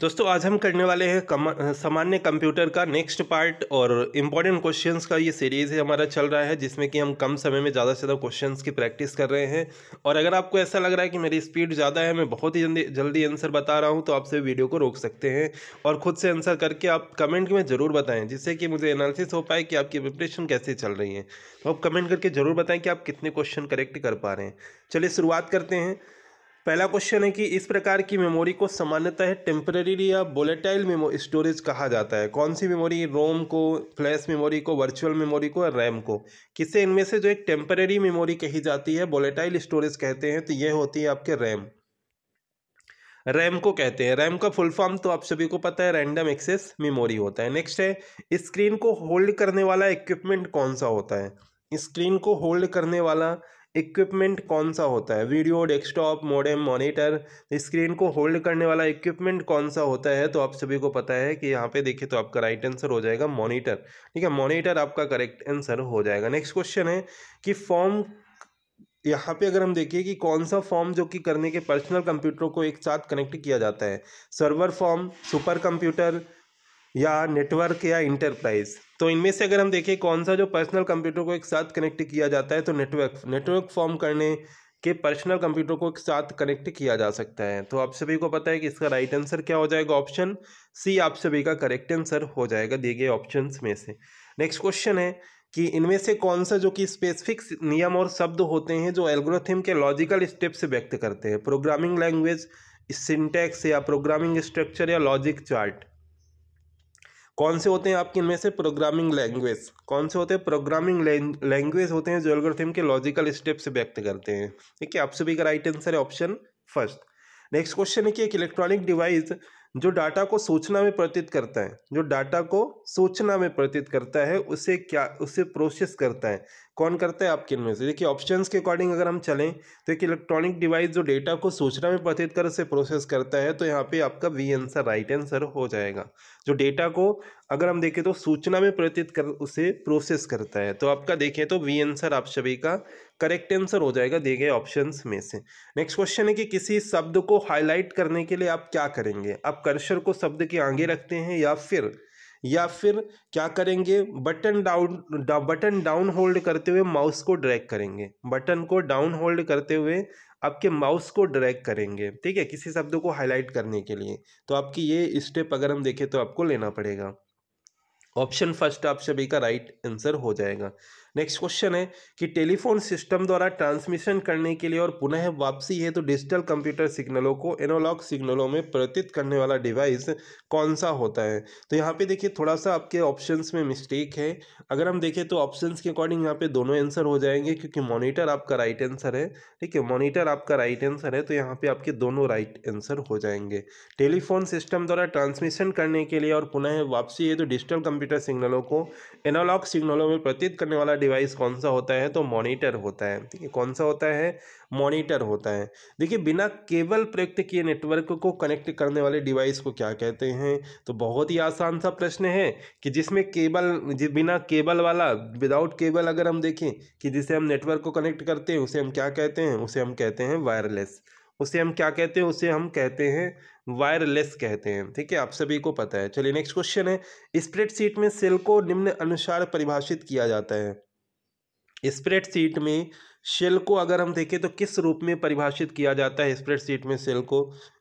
दोस्तों आज हम करने वाले हैं कम, सामान्य कंप्यूटर का नेक्स्ट पार्ट और इम्पॉर्टेंट क्वेश्चंस का ये सीरीज़ है हमारा चल रहा है जिसमें कि हम कम समय में ज़्यादा से ज़्यादा क्वेश्चंस की प्रैक्टिस कर रहे हैं और अगर आपको ऐसा लग रहा है कि मेरी स्पीड ज़्यादा है मैं बहुत ही जल्दी जल्दी आंसर बता रहा हूँ तो आपसे वीडियो को रोक सकते हैं और ख़ुद से आंसर करके आप कमेंट में ज़रूर बताएँ जिससे कि मुझे एनालिसिस हो पाए कि आपकी प्रिपरेशन कैसे चल रही है तो आप कमेंट करके ज़रूर बताएँ कि आप कितने क्वेश्चन करेक्ट कर पा रहे हैं चलिए शुरुआत करते हैं पहला क्वेश्चन है कि इस प्रकार की मेमोरी को सामान्यतः टेम्परेरी या बोलेटाइल मेमो स्टोरेज कहा जाता है कौन सी मेमोरी रोम को फ्लैश मेमोरी को वर्चुअल मेमोरी को और रैम को किससे इनमें से जो एक टेम्परेरी मेमोरी कही जाती है बोलेटाइल स्टोरेज कहते हैं तो यह होती है आपके रैम रैम को कहते हैं रैम का फुल फॉर्म तो आप सभी को पता है रैंडम एक्सेस मेमोरी होता है नेक्स्ट है स्क्रीन को होल्ड करने वाला इक्विपमेंट कौन सा होता है स्क्रीन को होल्ड करने वाला इक्विपमेंट कौन सा होता है video desktop modem monitor screen को होल्ड करने वाला इक्विपमेंट कौन सा होता है तो आप सभी को पता है कि यहाँ पे देखिए तो आपका राइट आंसर हो जाएगा मॉनिटर ठीक है मॉनिटर आपका करेक्ट आंसर हो जाएगा नेक्स्ट क्वेश्चन है कि फॉर्म यहाँ पे अगर हम देखिए कि कौन सा फॉर्म जो कि करने के पर्सनल कंप्यूटरों को एक साथ कनेक्ट किया जाता है सर्वर फॉर्म सुपर कंप्यूटर या नेटवर्क या इंटरप्राइज तो इनमें से अगर हम देखें कौन सा जो पर्सनल कंप्यूटर को एक साथ कनेक्ट किया जाता है तो नेटवर्क नेटवर्क फॉर्म करने के पर्सनल कंप्यूटर को एक साथ कनेक्ट किया जा सकता है तो आप सभी को पता है कि इसका राइट आंसर क्या हो जाएगा ऑप्शन सी आप सभी का करेक्ट आंसर हो जाएगा दिए गए ऑप्शन में से नेक्स्ट क्वेश्चन है कि इनमें से कौन सा जो कि स्पेसिफिक नियम और शब्द होते हैं जो एल्ग्रोथिम के लॉजिकल स्टेप से व्यक्त करते हैं प्रोग्रामिंग लैंग्वेज सिंटैक्स या प्रोग्रामिंग स्ट्रक्चर या लॉजिक चार्ट कौन से होते हैं आपके इनमें से प्रोग्रामिंग लैंग्वेज कौन से होते हैं प्रोग्रामिंग लैंग्वेज होते हैं जो एल्गोरिथम के लॉजिकल स्टेप से व्यक्त करते हैं ठीक है आप सभी का राइट आंसर है ऑप्शन फर्स्ट नेक्स्ट क्वेश्चन है कि एक इलेक्ट्रॉनिक डिवाइस जो डाटा को सोचना में प्रतीत करता है जो डाटा को सोचना में प्रतीत करता है उसे क्या उसे प्रोसेस करता है कौन करता है आपके इनमें से देखिए ऑप्शंस के अकॉर्डिंग अगर हम चलें तो एक इलेक्ट्रॉनिक डिवाइस जो डेटा को सोचना में प्रतीत कर उसे प्रोसेस करता है तो यहाँ पे आपका वी आंसर राइट आंसर हो जाएगा जो डेटा को अगर हम देखें तो सूचना में प्रतीत कर उसे प्रोसेस करता है तो आपका देखें तो वी आंसर आप सभी का करेक्ट आंसर हो जाएगा दिए गए ऑप्शन में से नेक्स्ट क्वेश्चन है कि किसी शब्द को हाईलाइट करने के लिए आप क्या करेंगे आप कर्शर को शब्द के आगे रखते हैं या फिर या फिर क्या करेंगे बटन डाउन डा, बटन डाउन होल्ड करते हुए माउस को ड्रैग करेंगे बटन को डाउन होल्ड करते हुए आपके माउस को ड्रैग करेंगे ठीक है किसी शब्द को हाईलाइट करने के लिए तो आपकी ये स्टेप अगर हम देखें तो आपको लेना पड़ेगा ऑप्शन फर्स्ट आप सभी का राइट आंसर हो जाएगा नेक्स्ट क्वेश्चन है कि टेलीफोन सिस्टम द्वारा ट्रांसमिशन करने के लिए और पुनः वापसी है तो डिजिटल कंप्यूटर सिग्नलों को एनोलॉग सिग्नलों में प्रतीत करने वाला डिवाइस कौन सा होता है तो यहाँ पे देखिए थोड़ा सा आपके ऑप्शंस में मिस्टेक है अगर हम देखें तो ऑप्शंस के अकॉर्डिंग यहाँ पे दोनों आंसर हो जाएंगे क्योंकि मोनिटर आपका राइट आंसर है ठीक है मोनिटर आपका राइट आंसर है तो यहाँ पे आपके दोनों राइट आंसर हो जाएंगे टेलीफोन सिस्टम द्वारा ट्रांसमिशन करने के लिए और पुनः वापसी है तो डिजिटल कंप्यूटर सिग्नलों को एनोलॉग सिग्नलों में प्रतीत करने वाला डिवाइस कौन सा होता है तो मॉनिटर होता है ठीक है कौन सा होता है मॉनिटर होता है देखिए बिना केबल प्रयुक्त किए नेटवर्क को कनेक्ट करने वाले डिवाइस को क्या कहते हैं तो बहुत ही आसान सा प्रश्न है कि जिसमें केबल जिस बिना केबल वाला विदाउट केबल अगर हम देखें कि जिसे हम नेटवर्क को कनेक्ट करते हैं उसे हम क्या कहते हैं उसे हम कहते हैं वायरलेस उसे हम क्या कहते हैं उसे हम कहते हैं वायरलेस कहते हैं ठीक है आप सभी को पता है चलिए नेक्स्ट क्वेश्चन है स्प्रेडशीट में सेल को निम्न अनुसार परिभाषित किया जाता है स्प्रेड सीट में सेल को अगर हम देखें तो किस रूप में परिभाषित किया जाता है स्प्रेड सीट में सेल को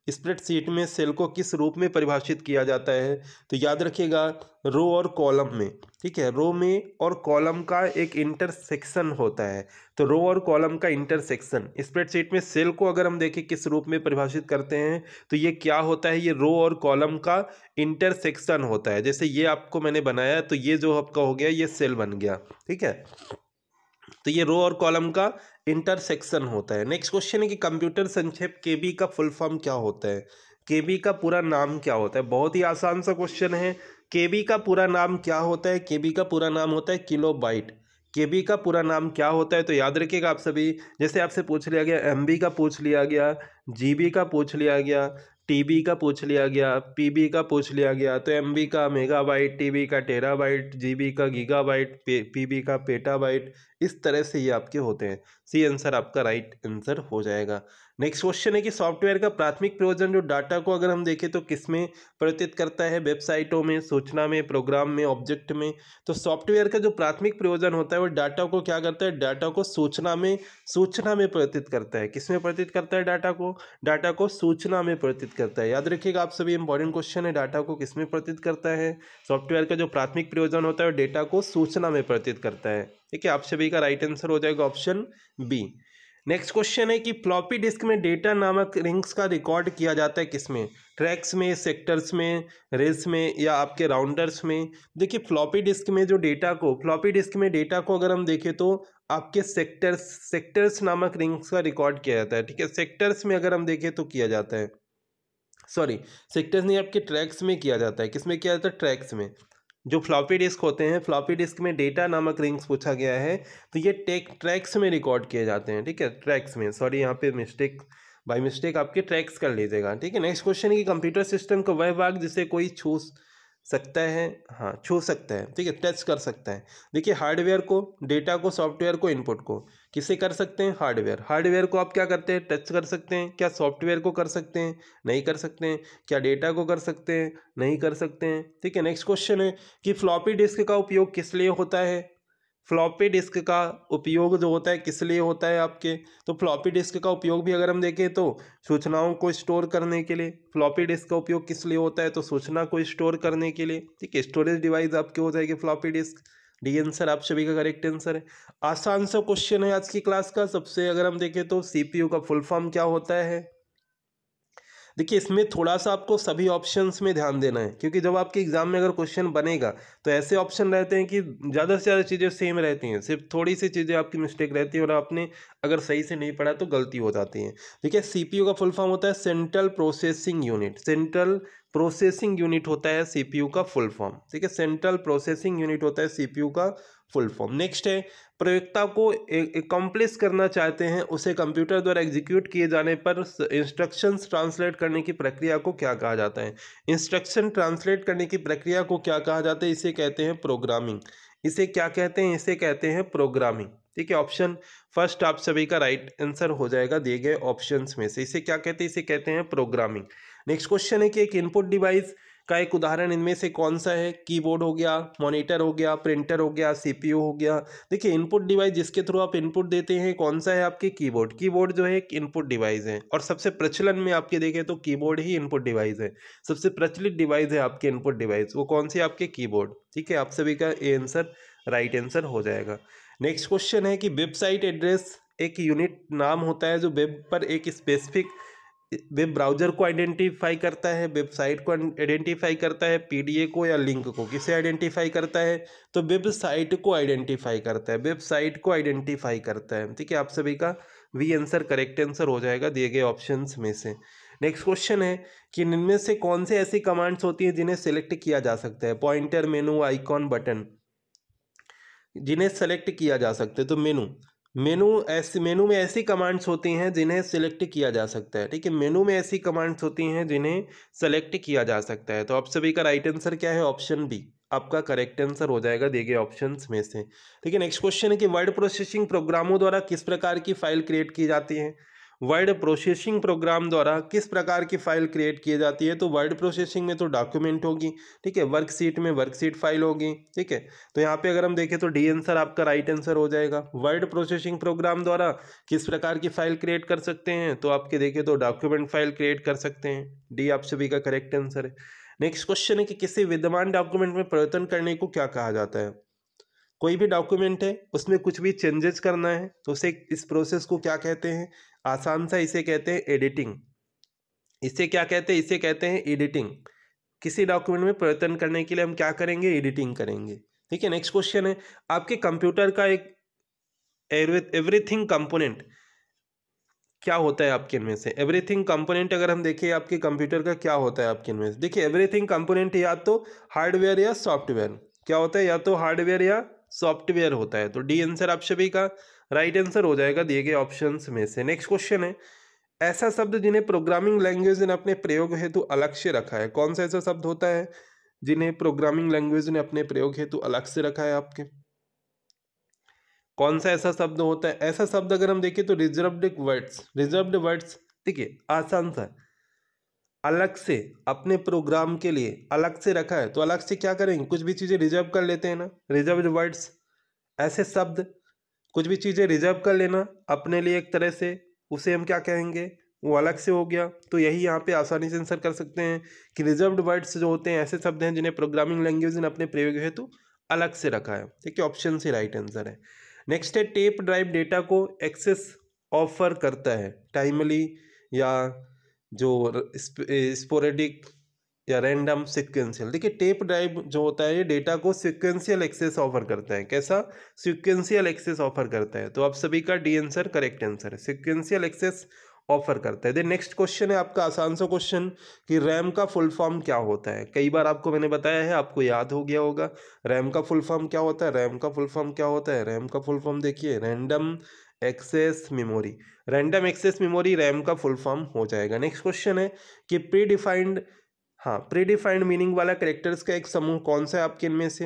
स्प्रेड सीट में सेल को किस रूप में परिभाषित किया जाता है तो याद रखिएगा रो और कॉलम में ठीक है रो में और कॉलम का एक इंटरसेक्शन होता है तो रो और कॉलम का इंटरसेक्शन स्प्रेड सीट में सेल को अगर हम देखें किस रूप में परिभाषित करते हैं तो ये क्या होता है ये रो और कॉलम का इंटरसेक्शन होता है जैसे ये आपको मैंने बनाया तो ये जो आपका हो गया ये सेल बन गया ठीक है तो ये रो और कॉलम का इंटरसेक्शन होता है नेक्स्ट क्वेश्चन है कि कंप्यूटर संक्षेप के बी का फुल फॉर्म क्या होता है के बी का पूरा नाम क्या होता है बहुत ही आसान सा क्वेश्चन है के बी का पूरा नाम क्या होता है के बी का पूरा नाम होता है किलो बाइट के बी का पूरा नाम क्या होता है तो याद रखिएगा आप सभी जैसे आपसे पूछ लिया गया एम बी का पूछ लिया गया जी बी का पूछ लिया गया टी बी का पूछ लिया गया पी बी का पूछ लिया गया तो एम बी का मेगा बाइट टी बी का टेरा बाइट जी बी का गीगा बाइट पी बी का पेटा बाइट इस तरह से ये आपके होते हैं सी आंसर आपका राइट right आंसर हो जाएगा नेक्स्ट क्वेश्चन है कि सॉफ्टवेयर का प्राथमिक प्रयोजन जो डाटा को अगर हम देखें तो किस में परिवर्तित करता है वेबसाइटों में सूचना में प्रोग्राम में ऑब्जेक्ट में तो सॉफ्टवेयर का जो प्राथमिक प्रयोजन होता है वो डाटा को क्या करता है डाटा को सूचना में सूचना में परिवर्तित करता है किस में परिवर्तित करता है डाटा को डाटा को सूचना में परिवर्तित करता है याद रखिएगा आप सभी इंपॉर्टेंट क्वेश्चन है डाटा को किस में परिवर्तित करता है सॉफ्टवेयर का जो प्राथमिक प्रयोजन होता है वो डेटा को सूचना में परिवर्तित करता है ठीक है आप सभी का राइट आंसर हो जाएगा ऑप्शन बी नेक्स्ट क्वेश्चन है कि फ्लॉपी डिस्क में डेटा नामक रिंग्स का रिकॉर्ड किया जाता है किसमें ट्रैक्स में सेक्टर्स में रेस में या आपके राउंडर्स में देखिए फ्लॉपी डिस्क में जो डेटा को फ्लॉपी डिस्क में डेटा को अगर हम देखें तो आपके सेक्टर्स सेक्टर्स नामक रिंग्स का रिकॉर्ड किया जाता है ठीक है सेक्टर्स में अगर हम देखें तो किया जाता है सॉरी सेक्टर्स नहीं आपके ट्रैक्स में किया जाता है किसमें किया जाता है ट्रैक्स में जो फ्लॉपी डिस्क होते हैं फ्लॉपी डिस्क में डेटा नामक रिंग्स पूछा गया है तो ये टेक ट्रैक्स में रिकॉर्ड किए जाते हैं ठीक है ट्रैक्स में सॉरी यहाँ पे मिस्टेक बाई मिस्टेक आपके ट्रैक्स कर लीजिएगा ठीक है नेक्स्ट क्वेश्चन है कि कंप्यूटर सिस्टम का वह भाग जिसे कोई छू सकता है हाँ छू सकता है ठीक है टच कर सकता है देखिए हार्डवेयर को डेटा को सॉफ्टवेयर को इनपुट को किसे कर सकते हैं हार्डवेयर हार्डवेयर को आप क्या करते हैं टच कर सकते हैं क्या सॉफ्टवेयर को कर सकते हैं नहीं कर सकते हैं क्या डेटा को कर सकते हैं नहीं कर सकते हैं ठीक है नेक्स्ट क्वेश्चन है कि फ्लॉपी डिस्क का उपयोग किस लिए होता है फ्लॉपी डिस्क का उपयोग जो होता है किस लिए होता है आपके तो फ्लॉपी डिस्क का उपयोग भी अगर हम देखें तो सूचनाओं को स्टोर करने के लिए फ्लॉपी डिस्क का उपयोग किस लिए होता है तो सूचना को स्टोर करने के लिए ठीक है स्टोरेज डिवाइस आपके हो जाएगी फ्लॉपी डिस्क डी आंसर आप सभी का करेक्ट आंसर है आसान सा क्वेश्चन है आज की क्लास का सबसे अगर हम देखें तो सी का फुल फॉर्म क्या होता है देखिए इसमें थोड़ा सा आपको सभी ऑप्शंस में ध्यान देना है क्योंकि जब आपके एग्ज़ाम में अगर क्वेश्चन बनेगा तो ऐसे ऑप्शन रहते हैं कि ज़्यादा से ज़्यादा चीज़ें सेम रहती हैं सिर्फ थोड़ी सी चीज़ें आपकी मिस्टेक रहती है और आपने अगर सही से नहीं पढ़ा तो गलती हो जाती है देखिए सी का फुल फॉर्म होता है central processing unit central processing unit होता है सी का फुल फॉर्म ठीक है सेंट्रल प्रोसेसिंग यूनिट होता है सी का फुल फॉर्म नेक्स्ट है प्रयोक्ता को एकम्प्लिस करना चाहते हैं उसे कंप्यूटर द्वारा एग्जीक्यूट किए जाने पर इंस्ट्रक्शंस ट्रांसलेट करने की प्रक्रिया को क्या कहा जाता है इंस्ट्रक्शन ट्रांसलेट करने की प्रक्रिया को क्या कहा जाता है इसे कहते हैं प्रोग्रामिंग इसे क्या कहते हैं इसे कहते हैं प्रोग्रामिंग ठीक है ऑप्शन फर्स्ट आप सभी का राइट right आंसर हो जाएगा दिए गए ऑप्शंस में से इसे क्या कहते हैं इसे कहते हैं प्रोग्रामिंग नेक्स्ट क्वेश्चन है कि एक इनपुट डिवाइस का एक उदाहरण इनमें से कौन सा है कीबोर्ड हो गया मॉनिटर हो गया प्रिंटर हो गया सीपीयू हो गया देखिए इनपुट डिवाइस जिसके थ्रू आप इनपुट देते हैं कौन सा है आपके कीबोर्ड कीबोर्ड जो है एक इनपुट डिवाइस है और सबसे प्रचलन में आपके देखें तो कीबोर्ड ही इनपुट डिवाइस है सबसे प्रचलित डिवाइस है आपके इनपुट डिवाइस वो कौन सी आपके कीबोर्ड ठीक है आप सभी का ए आंसर राइट आंसर हो जाएगा नेक्स्ट क्वेश्चन है कि वेबसाइट एड्रेस एक यूनिट नाम होता है जो वेब पर एक स्पेसिफिक वेब ब्राउज़र को आइडेंटिफाई करता है वेबसाइट को आइडेंटिफाई करता है पीडीए को या लिंक को किसे आइडेंटिफाई करता है तो वेबसाइट को आइडेंटिफाई करता है वेबसाइट को आइडेंटिफाई करता है ठीक है आप सभी का वी आंसर करेक्ट आंसर हो जाएगा दिए गए ऑप्शन में से नेक्स्ट क्वेश्चन है कि इनमें से कौन से ऐसी कमांड्स होती हैं जिन्हें सेलेक्ट किया जा सकता है पॉइंटर मेनू आइकॉन बटन जिन्हें सेलेक्ट किया जा सकता है तो मेनू मेनू ऐसे मेनू में ऐसी कमांड्स होती हैं जिन्हें सिलेक्ट किया जा सकता है ठीक है मेनू में ऐसी कमांड्स होती हैं जिन्हें सेलेक्ट किया जा सकता है तो आप सभी का राइट आंसर क्या है ऑप्शन बी आपका करेक्ट आंसर हो जाएगा दिए गए ऑप्शन में से ठीक है नेक्स्ट क्वेश्चन है कि वर्ड प्रोसेसिंग प्रोग्रामों द्वारा किस प्रकार की फाइल क्रिएट की जाती है वर्ड प्रोसेसिंग प्रोग्राम द्वारा किस प्रकार की फ़ाइल क्रिएट की जाती है तो वर्ड प्रोसेसिंग में तो डॉक्यूमेंट होगी ठीक है वर्कशीट में वर्कशीट फाइल होगी ठीक है तो यहाँ पे अगर हम देखें तो डी आंसर आपका राइट आंसर हो जाएगा वर्ड प्रोसेसिंग प्रोग्राम द्वारा किस प्रकार की फ़ाइल क्रिएट कर सकते हैं तो आपके देखें तो डॉक्यूमेंट फाइल क्रिएट कर सकते हैं डी आप सभी का करेक्ट आंसर है नेक्स्ट क्वेश्चन है कि किसी विद्यमान डॉक्यूमेंट में परिवर्तन करने को क्या कहा जाता है कोई भी डॉक्यूमेंट है उसमें कुछ भी चेंजेस करना है तो उसे इस प्रोसेस को क्या कहते हैं आसान सा इसे कहते हैं एडिटिंग इसे क्या कहते हैं इसे कहते हैं एडिटिंग किसी डॉक्यूमेंट में परिवर्तन करने के लिए हम क्या करेंगे एडिटिंग करेंगे ठीक है नेक्स्ट क्वेश्चन है आपके कंप्यूटर का एक एवरीथिंग कंपोनेंट क्या होता है आपके इनमें से एवरीथिंग कंपोनेंट अगर हम देखें आपके कंप्यूटर का क्या होता है आपके इनमें से देखिए एवरीथिंग कंपोनेंट या तो हार्डवेयर या सॉफ्टवेयर क्या होता है या तो हार्डवेयर या सॉफ्टवेयर होता है तो डी आंसर आप सभी का राइट right आंसर हो जाएगा दिए गए ऑप्शन में से नेक्स्ट क्वेश्चन है ऐसा शब्द जिन्हें प्रोग्रामिंग लैंग्वेज ने अपने प्रयोग हेतु अलग से रखा है कौन सा ऐसा शब्द होता है जिन्हें प्रोग्रामिंग लैंग्वेज ने अपने प्रयोग हेतु अलग से रखा है आपके कौन सा ऐसा शब्द होता है ऐसा शब्द अगर हम देखें तो रिजर्व्ड वर्ड्स रिजर्व्ड वर्ड्स ठीक है आसान सा अलग से अपने प्रोग्राम के लिए अलग से रखा है तो अलग से क्या करेंगे कुछ भी चीज़ें रिजर्व कर लेते हैं ना रिजर्व वर्ड्स ऐसे शब्द कुछ भी चीज़ें रिजर्व कर लेना अपने लिए एक तरह से उसे हम क्या कहेंगे वो अलग से हो गया तो यही यहाँ पे आसानी से आंसर कर सकते हैं कि रिजर्व्ड वर्ड्स जो होते हैं ऐसे शब्द हैं जिन्हें प्रोग्रामिंग लैंग्वेज ने अपने प्रयोग हेतु अलग से रखा है ठीक है ऑप्शन से राइट आंसर है नेक्स्ट है टेप ड्राइव डेटा को एक्सेस ऑफर करता है टाइमली या जो स्पोरेडिक या रैंडम सिक्वेंशियल देखिए टेप ड्राइव जो होता है ये डेटा को सिक्वेंशियल एक्सेस ऑफर करता है कैसा सिक्वेंशियल एक्सेस ऑफर करता है तो आप सभी का डी आंसर करेक्ट आंसर है सिक्वेंशियल एक्सेस ऑफर करता है दे नेक्स्ट क्वेश्चन है आपका आसान सा क्वेश्चन कि रैम का फुल फॉर्म क्या होता है कई बार आपको मैंने बताया है आपको याद हो गया होगा रैम का फुल फॉर्म क्या होता है रैम का फुल फॉर्म क्या होता है रैम का फुल फॉर्म देखिए random access memory random access memory RAM का फुल फॉर्म हो जाएगा नेक्स्ट क्वेश्चन है कि प्री डिफाइंड हाँ प्रीडिफाइंड मीनिंग वाला करेक्टर्स का एक समूह कौन सा है आपके इनमें से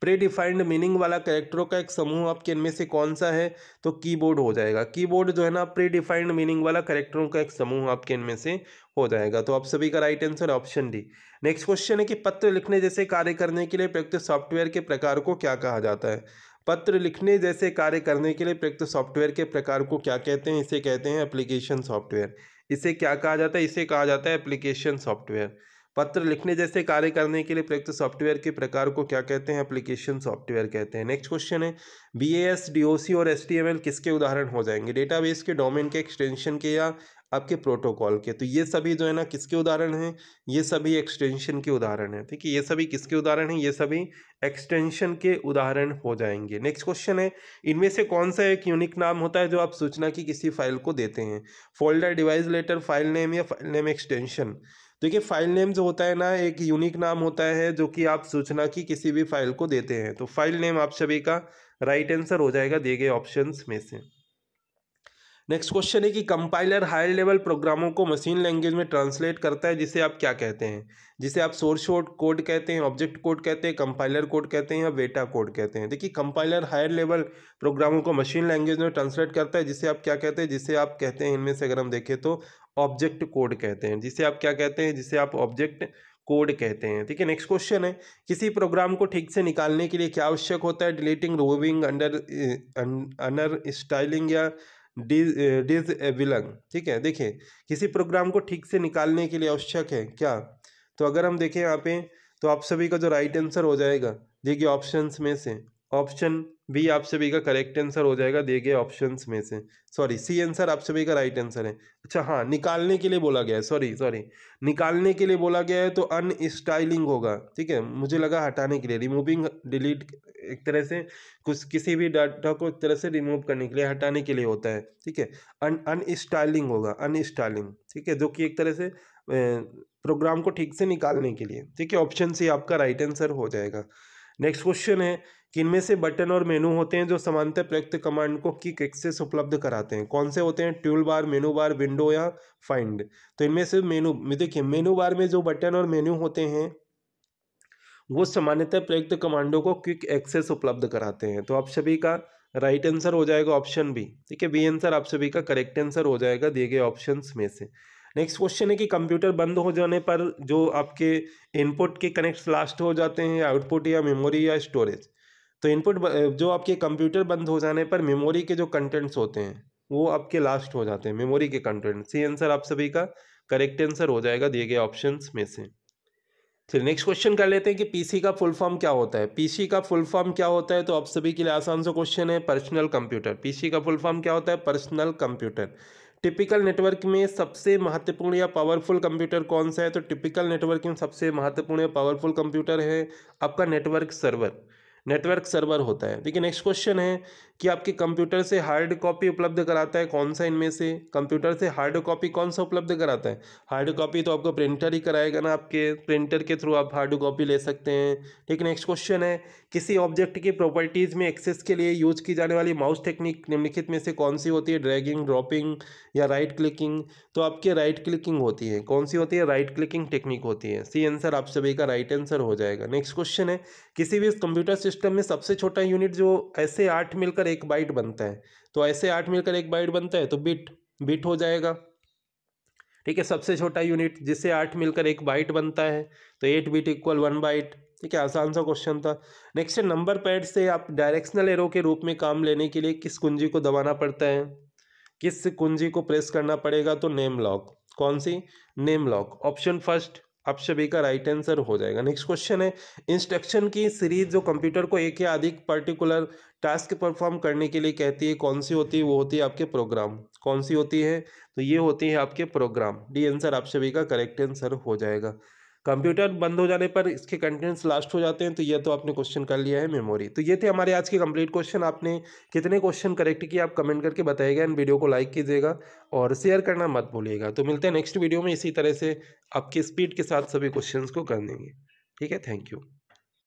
प्रीडिफाइंड मीनिंग वाला करेक्टरों का एक समूह आपके इनमें से कौन सा है तो कीबोर्ड हो जाएगा कीबोर्ड जो है ना प्रीडिफाइंड मीनिंग वाला करेक्टरों का एक समूह आपके इनमें से हो जाएगा तो आप सभी का right answer option D next question है कि पत्र लिखने जैसे कार्य करने के लिए प्रयुक्त सॉफ्टवेयर के प्रकार को क्या कहा जाता है पत्र लिखने जैसे कार्य करने के लिए प्रयुक्त सॉफ्टवेयर के प्रकार को क्या कहते हैं इसे कहते हैं एप्लीकेशन सॉफ्टवेयर इसे क्या कहा जाता है इसे कहा जाता है एप्लीकेशन सॉफ्टवेयर पत्र लिखने जैसे कार्य करने के लिए प्रयुक्त सॉफ्टवेयर के प्रकार को क्या कहते हैं एप्लीकेशन सॉफ्टवेयर कहते हैं नेक्स्ट क्वेश्चन है B S D O C और एस टी एम एल किसके उदाहरण हो जाएंगे डेटाबेस के डोमेन के एक्सटेंशन के या आपके प्रोटोकॉल के तो ये सभी जो है ना किसके उदाहरण हैं ये सभी एक्सटेंशन के उदाहरण हैं ठीक है ये सभी किसके उदाहरण हैं ये सभी एक्सटेंशन के उदाहरण हो जाएंगे नेक्स्ट क्वेश्चन है इनमें से कौन सा एक यूनिक नाम होता है जो आप सूचना की किसी फाइल को देते हैं folder device letter file name या फाइल नेम एक्सटेंशन देखिए फाइल नेम जो होता है ना एक यूनिक नाम होता है जो कि आप सूचना की किसी भी फाइल को देते हैं तो फाइल नेम आप सभी का राइट आंसर हो जाएगा दिए गए ऑप्शन में से नेक्स्ट क्वेश्चन है कि कंपाइलर हायर लेवल प्रोग्रामों को मशीन लैंग्वेज में ट्रांसलेट करता है जिसे आप क्या कहते हैं जिसे आप सोर्स कोड कहते हैं ऑब्जेक्ट कोड कहते हैं कंपाइलर कोड कहते हैं या वेटा कोड कहते हैं देखिए कंपाइलर हायर लेवल प्रोग्रामों को मशीन लैंग्वेज में ट्रांसलेट करता है जिसे आप क्या कहते हैं जिसे आप कहते हैं इनमें से अगर हम देखें तो ऑब्जेक्ट कोड कहते हैं जिसे आप क्या कहते हैं जिसे आप ऑब्जेक्ट कोड कहते हैं ठीक है नेक्स्ट क्वेश्चन है किसी प्रोग्राम को ठीक से निकालने के लिए क्या आवश्यक होता है डिलीटिंग रोविंग अंडर अनर स्टाइलिंग या डिज डिजविलंग eh, ठीक है देखिए किसी प्रोग्राम को ठीक से निकालने के लिए आवश्यक है क्या तो अगर हम देखें यहाँ पे तो आप सभी का जो राइट आंसर हो जाएगा देखिए ऑप्शंस में से ऑप्शन बी आप सभी का करेक्ट आंसर हो जाएगा दिए गए ऑप्शन में से सॉरी सी आंसर आप सभी का राइट आंसर है अच्छा हाँ निकालने के लिए बोला गया है सॉरी सॉरी निकालने के लिए बोला गया है तो अनस्टाइलिंग होगा ठीक है मुझे लगा हटाने के लिए रिमूविंग डिलीट एक तरह से कुछ किसी भी डाटा को एक तरह से रिमूव करने के लिए हटाने के लिए होता है ठीक है अन अनस्टाइलिंग होगा अनस्टाइलिंग ठीक है जो कि एक तरह से प्रोग्राम को ठीक से निकालने के लिए ठीक है ऑप्शन सी आपका राइट आंसर हो जाएगा नेक्स्ट क्वेश्चन है किनमें से बटन और मेनू होते हैं जो समांतर प्रयुक्त कमांड को किक एक्सेस उपलब्ध कराते हैं कौन से होते हैं tool bar menu bar window या फाइंड तो इनमें से मेनू देखिए मेनू बार में जो बटन और मेन्यू होते हैं वो सामान्यतः प्रयुक्त कमांडो को क्विक एक्सेस उपलब्ध कराते हैं तो आप सभी का राइट आंसर हो जाएगा ऑप्शन बी ठीक है बी आंसर आप सभी का करेक्ट आंसर हो जाएगा दिए गए ऑप्शंस में से नेक्स्ट क्वेश्चन है कि कंप्यूटर बंद हो जाने पर जो आपके इनपुट के कनेक्ट लास्ट हो जाते हैं आउटपुट या मेमोरी या स्टोरेज तो इनपुट जो आपके कंप्यूटर बंद हो जाने पर मेमोरी के जो कंटेंट्स होते हैं वो आपके लास्ट हो जाते हैं मेमोरी के कंटेंट्स ये आंसर आप सभी का करेक्ट आंसर हो जाएगा दिए गए ऑप्शन में से चलिए नेक्स्ट क्वेश्चन कर लेते हैं कि पीसी का फुल फॉर्म क्या होता है पीसी का फुल फॉर्म क्या होता है तो आप सभी के लिए आसान सा क्वेश्चन है पर्सनल कंप्यूटर पीसी का फुल फॉर्म क्या होता है पर्सनल कंप्यूटर टिपिकल नेटवर्क में सबसे महत्वपूर्ण या पावरफुल कंप्यूटर कौन सा है तो टिपिकल नेटवर्क में सबसे महत्वपूर्ण या पावरफुल कंप्यूटर है आपका नेटवर्क सर्वर नेटवर्क सर्वर होता है देखिए नेक्स्ट क्वेश्चन है कि आपके कंप्यूटर से हार्ड कॉपी उपलब्ध कराता है कौन सा इनमें से कंप्यूटर से हार्ड कॉपी कौन सा उपलब्ध कराता है हार्ड कॉपी तो आपको प्रिंटर ही कराएगा ना आपके प्रिंटर के थ्रू आप हार्ड कॉपी ले सकते हैं ठीक नेक्स्ट क्वेश्चन है किसी ऑब्जेक्ट की प्रॉपर्टीज़ में एक्सेस के लिए यूज की जाने वाली माउस टेक्निक निम्नलिखित में से कौन सी होती है ड्रैगिंग ड्रॉपिंग या राइट क्लिकिंग तो आपके राइट क्लिकिंग होती है कौन सी होती है राइट क्लिकिंग टेक्निक होती है सी आंसर आप सभी का राइट आंसर हो जाएगा नेक्स्ट क्वेश्चन है किसी भी कंप्यूटर सिस्टम में सबसे छोटा यूनिट जो ऐसे आठ मिलकर एक बाइट बनता है तो ऐसे आठ मिलकर एक बाइट बनता है तो बिट बिट हो जाएगा ठीक है सबसे छोटा यूनिट जिससे आठ मिलकर एक बाइट बनता है तो eight bit equal one byte ठीक है आसान सा क्वेश्चन था नेक्स्ट है नंबर पैड से आप डायरेक्शनल एरो के रूप में काम लेने के लिए किस कुंजी को दबाना पड़ता है किस कुंजी को प्रेस करना पड़ेगा तो नेम लॉक कौन सी नेम लॉक ऑप्शन फर्स्ट आप सभी का राइट आंसर हो जाएगा नेक्स्ट क्वेश्चन है इंस्ट्रक्शन की सीरीज जो कंप्यूटर को एक या अधिक पर्टिकुलर टास्क परफॉर्म करने के लिए कहती है कौन सी होती है वो होती है आपके प्रोग्राम कौन सी होती है तो ये होती है आपके प्रोग्राम डी आंसर आप सभी का करेक्ट आंसर हो जाएगा कंप्यूटर बंद हो जाने पर इसके कंटेंट्स लास्ट हो जाते हैं तो ये तो आपने क्वेश्चन कर लिया है मेमोरी तो ये थे हमारे आज के कंप्लीट क्वेश्चन आपने कितने क्वेश्चन करेक्ट किए आप कमेंट करके बताइएगा एंड वीडियो को लाइक कीजिएगा और शेयर करना मत भूलिएगा तो मिलते हैं नेक्स्ट वीडियो में इसी तरह से आपकी स्पीड के साथ सभी क्वेश्चन को कर देंगे ठीक है थैंक यू